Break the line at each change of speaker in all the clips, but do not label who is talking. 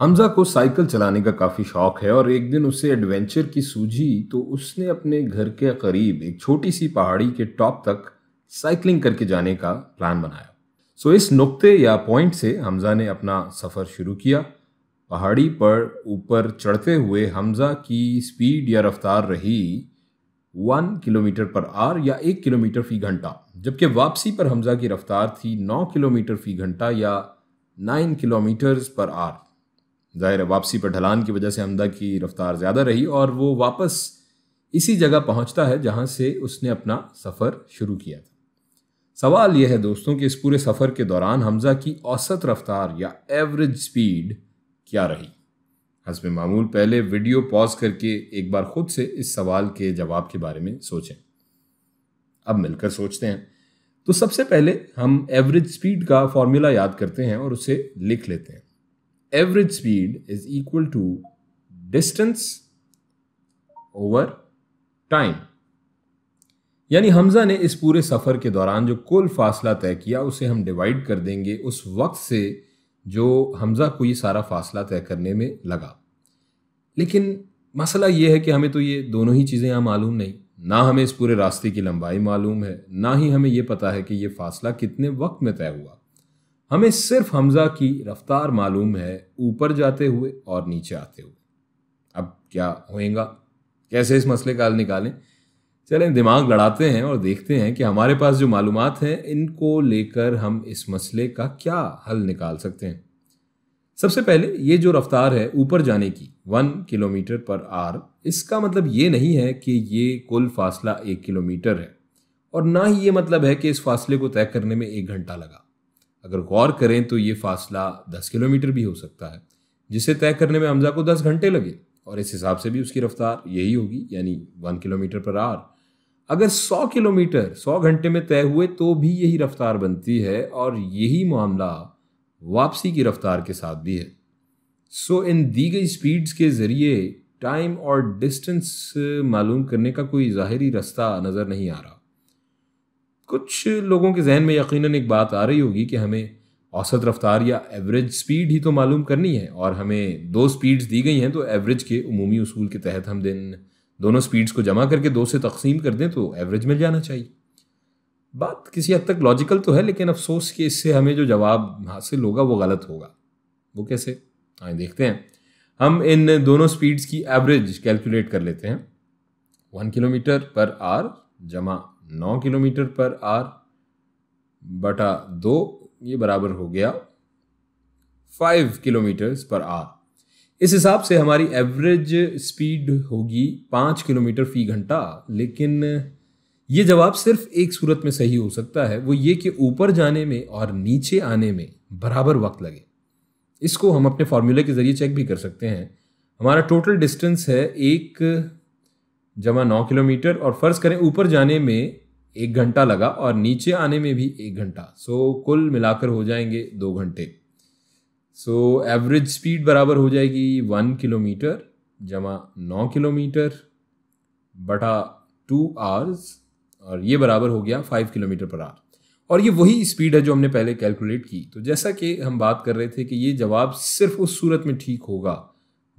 हमजा को साइकिल चलाने का काफ़ी शौक है और एक दिन उसे एडवेंचर की सूझी तो उसने अपने घर के करीब एक छोटी सी पहाड़ी के टॉप तक साइकिलिंग करके जाने का प्लान बनाया सो इस नुक्ते या पॉइंट से हमजा ने अपना सफ़र शुरू किया पहाड़ी पर ऊपर चढ़ते हुए हमजा की स्पीड या रफ्तार रही वन किलोमीटर पर आर या एक किलोमीटर फी घंटा जबकि वापसी पर हमजा की रफ्तार थी नौ किलोमीटर फी घंटा या नाइन किलोमीटर्स पर आर जाहिर है वापसी पर ढलान की वजह से हमदा की रफ्तार ज़्यादा रही और वो वापस इसी जगह पहुंचता है जहां से उसने अपना सफ़र शुरू किया था सवाल यह है दोस्तों कि इस पूरे सफ़र के दौरान हमज़ा की औसत रफ्तार या एवरेज स्पीड क्या रही हसब मामूल पहले वीडियो पॉज करके एक बार खुद से इस सवाल के जवाब के बारे में सोचें अब मिलकर सोचते हैं तो सबसे पहले हम एवरेज स्पीड का फॉर्मूला याद करते हैं और उसे लिख लेते हैं average speed is equal to distance over time यानी हमजा ने इस पूरे सफ़र के दौरान जो कुल फासला तय किया उसे हम डिवाइड कर देंगे उस वक्त से जो हमजा को ये सारा फासला तय करने में लगा लेकिन मसला ये है कि हमें तो ये दोनों ही चीज़ें यहाँ मालूम नहीं ना हमें इस पूरे रास्ते की लंबाई मालूम है ना ही हमें ये पता है कि ये फ़ासला कितने वक्त में तय हुआ हमें सिर्फ हमजा की रफ्तार मालूम है ऊपर जाते हुए और नीचे आते हुए अब क्या होएगा कैसे इस मसले का हल निकालें चलें दिमाग लड़ाते हैं और देखते हैं कि हमारे पास जो मालूम हैं इनको लेकर हम इस मसले का क्या हल निकाल सकते हैं सबसे पहले ये जो रफ्तार है ऊपर जाने की वन किलोमीटर पर आर इसका मतलब ये नहीं है कि ये कुल फासला एक किलोमीटर है और ना ही ये मतलब है कि इस फासले को तय करने में एक घंटा लगा अगर गौर करें तो ये फासला दस किलोमीटर भी हो सकता है जिसे तय करने में हमजा को दस घंटे लगे और इस हिसाब से भी उसकी रफ्तार यही होगी यानी वन किलोमीटर पर आर अगर सौ किलोमीटर सौ घंटे में तय हुए तो भी यही रफ्तार बनती है और यही मामला वापसी की रफ्तार के साथ भी है सो इन दी गई स्पीड्स के ज़रिए टाइम और डिस्टेंस मालूम करने का कोई ज़ाहरी रास्ता नज़र नहीं आ रहा कुछ लोगों के जहन में यकीनन एक बात आ रही होगी कि हमें औसत रफ्तार या एवरेज स्पीड ही तो मालूम करनी है और हमें दो स्पीड्स दी गई हैं तो एवरेज के उमूमी उसूल के तहत हम दिन दोनों स्पीड्स को जमा करके दो से तकसीम कर दें तो एवरेज मिल जाना चाहिए बात किसी हद तक लॉजिकल तो है लेकिन अफसोस कि इससे हमें जो जवाब हासिल होगा वो गलत होगा वो कैसे आए देखते हैं हम इन दोनों स्पीड्स की एवरेज कैलकुलेट कर लेते हैं वन किलोमीटर पर आर जमा नौ किलोमीटर पर आर बटा दो ये बराबर हो गया फाइव किलोमीटर पर आर इस हिसाब से हमारी एवरेज स्पीड होगी पाँच किलोमीटर फी घंटा लेकिन ये जवाब सिर्फ एक सूरत में सही हो सकता है वो ये कि ऊपर जाने में और नीचे आने में बराबर वक्त लगे इसको हम अपने फार्मूले के ज़रिए चेक भी कर सकते हैं हमारा टोटल डिस्टेंस है एक जमा नौ किलोमीटर और फ़र्ज़ करें ऊपर जाने में एक घंटा लगा और नीचे आने में भी एक घंटा सो कुल मिलाकर हो जाएंगे दो घंटे सो एवरेज स्पीड बराबर हो जाएगी वन किलोमीटर जमा नौ किलोमीटर बटा टू आवर्स और ये बराबर हो गया फाइव किलोमीटर पर आवर और ये वही स्पीड है जो हमने पहले कैलकुलेट की तो जैसा कि हम बात कर रहे थे कि ये जवाब सिर्फ उस सूरत में ठीक होगा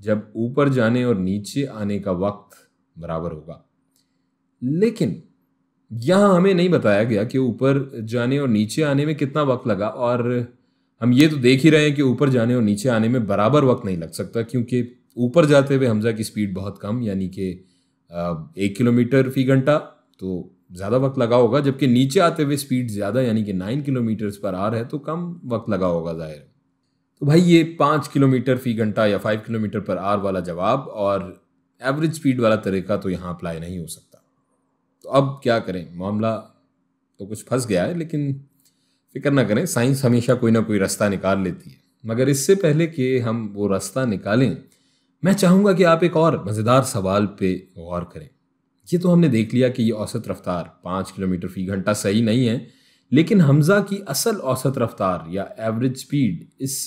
जब ऊपर जाने और नीचे आने का वक्त बराबर होगा लेकिन यहाँ हमें नहीं बताया गया कि ऊपर जाने और नीचे आने में कितना वक्त लगा और हम ये तो देख ही रहे हैं कि ऊपर जाने और नीचे आने में बराबर वक्त नहीं लग सकता क्योंकि ऊपर जाते हुए हमजा की स्पीड बहुत कम यानी कि एक किलोमीटर फी घंटा तो ज़्यादा वक्त लगा होगा जबकि नीचे आते हुए स्पीड ज़्यादा यानी कि नाइन किलोमीटर्स पर आ रहा है तो कम वक्त लगा होगा ज़ाहिर तो भाई ये पाँच किलोमीटर फी घंटा या फाइव किलोमीटर पर आर वाला जवाब और एवरेज स्पीड वाला तरीका तो यहाँ अप्लाई नहीं हो सकता तो अब क्या करें मामला तो कुछ फंस गया है लेकिन फिक्र ना करें साइंस हमेशा कोई ना कोई रास्ता निकाल लेती है मगर इससे पहले कि हम वो रास्ता निकालें मैं चाहूँगा कि आप एक और मज़ेदार सवाल पे गौर करें ये तो हमने देख लिया कि ये औसत रफ्तार पाँच किलोमीटर फी घंटा सही नहीं है लेकिन हमजा की असल औसत रफ्तार या एवरेज स्पीड इस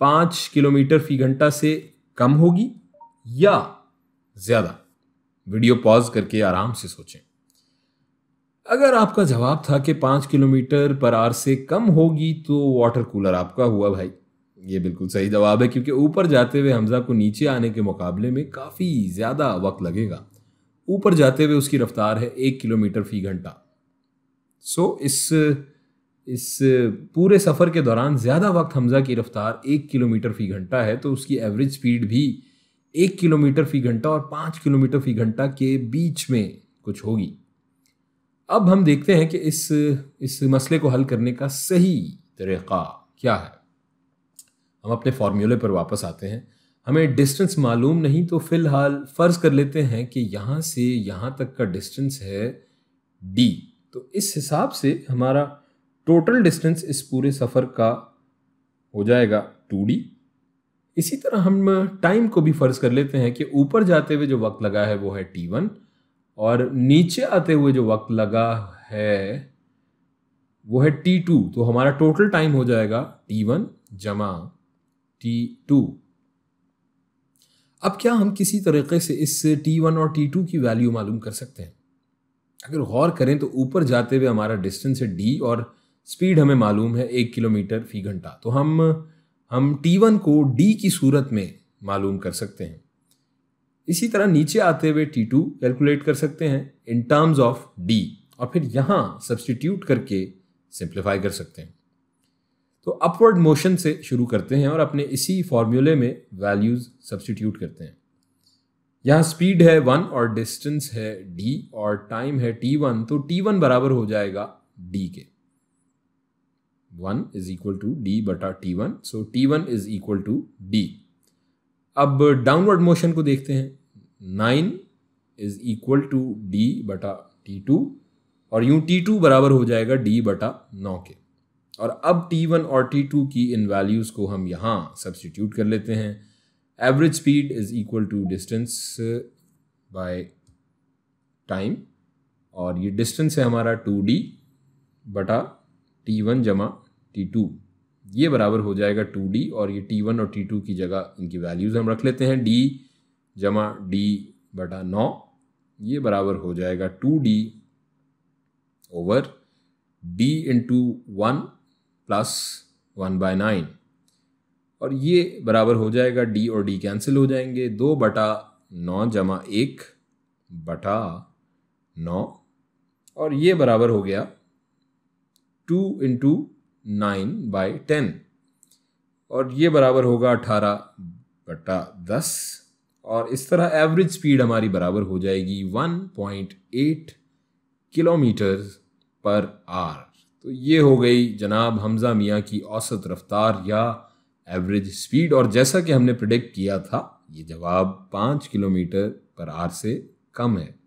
पाँच किलोमीटर फी घंटा से कम होगी या ज़्यादा वीडियो पॉज करके आराम से सोचें अगर आपका जवाब था कि पाँच किलोमीटर पर आर से कम होगी तो वाटर कूलर आपका हुआ भाई ये बिल्कुल सही जवाब है क्योंकि ऊपर जाते हुए हमजा को नीचे आने के मुकाबले में काफ़ी ज़्यादा वक्त लगेगा ऊपर जाते हुए उसकी रफ्तार है एक किलोमीटर फी घंटा सो इस इस पूरे सफ़र के दौरान ज़्यादा वक्त हमजा की रफ्तार एक किलोमीटर फी घंटा है तो उसकी एवरेज स्पीड भी एक किलोमीटर फी घंटा और पाँच किलोमीटर फी घंटा के बीच में कुछ होगी अब हम देखते हैं कि इस इस मसले को हल करने का सही तरीक़ा क्या है हम अपने फार्मूले पर वापस आते हैं हमें डिस्टेंस मालूम नहीं तो फ़िलहाल फ़र्ज़ कर लेते हैं कि यहाँ से यहाँ तक का डिस्टेंस है डी तो इस हिसाब से हमारा टोटल डिस्टेंस इस पूरे सफ़र का हो जाएगा टू डी इसी तरह हम टाइम को भी फ़र्ज़ कर लेते हैं कि ऊपर जाते हुए जो वक्त लगा है वो है टी वन और नीचे आते हुए जो वक्त लगा है वो है टी टू तो हमारा टोटल टाइम हो जाएगा टी वन जमा टी टू अब क्या हम किसी तरीके से इस टी वन और टी टू की वैल्यू मालूम कर सकते हैं अगर गौर करें तो ऊपर जाते हुए हमारा डिस्टेंस है डी और स्पीड हमें मालूम है एक किलोमीटर फी घंटा तो हम हम T1 को D की सूरत में मालूम कर सकते हैं इसी तरह नीचे आते हुए T2 कैलकुलेट कर सकते हैं इन टर्म्स ऑफ D और फिर यहाँ सब्सटीट्यूट करके सिंप्लीफाई कर सकते हैं तो अपवर्ड मोशन से शुरू करते हैं और अपने इसी फॉर्मूले में वैल्यूज़ सब्सटीट्यूट करते हैं यहाँ स्पीड है वन और डिस्टेंस है डी और टाइम है टी वन तो टी वन बराबर हो जाएगा डी के one is equal to D बटा T one so T one is equal to D अब डाउनवर्ड मोशन को देखते हैं nine is equal to D बटा टी टू और यूँ टी टू बराबर हो जाएगा डी बटा नौ के और अब टी वन और टी टू की इन वैल्यूज़ को हम यहाँ सब्सटीट्यूट कर लेते हैं average speed is equal to distance by time और ये डिस्टेंस है हमारा टू डी बटा टी वन जमा टी टू ये बराबर हो जाएगा टू डी और ये टी वन और टी टू की जगह इनकी वैल्यूज़ हम रख लेते हैं डी जमा डी बटा नौ ये बराबर हो जाएगा two D over D into one plus one by nine और ये बराबर हो जाएगा डी और डी कैंसिल हो जाएंगे दो बटा नौ जमा एक बटा नौ और ये बराबर हो गया two into nine by ten और ये बराबर होगा अठारह बटा दस और इस तरह एवरेज स्पीड हमारी बराबर हो जाएगी one point eight kilometre per hour तो ये हो गई जनाब हमजा मियाँ की औसत रफ्तार या एवरेज स्पीड और जैसा कि हमने प्रिडिक्ट किया था ये जवाब पाँच किलोमीटर पर आर से कम है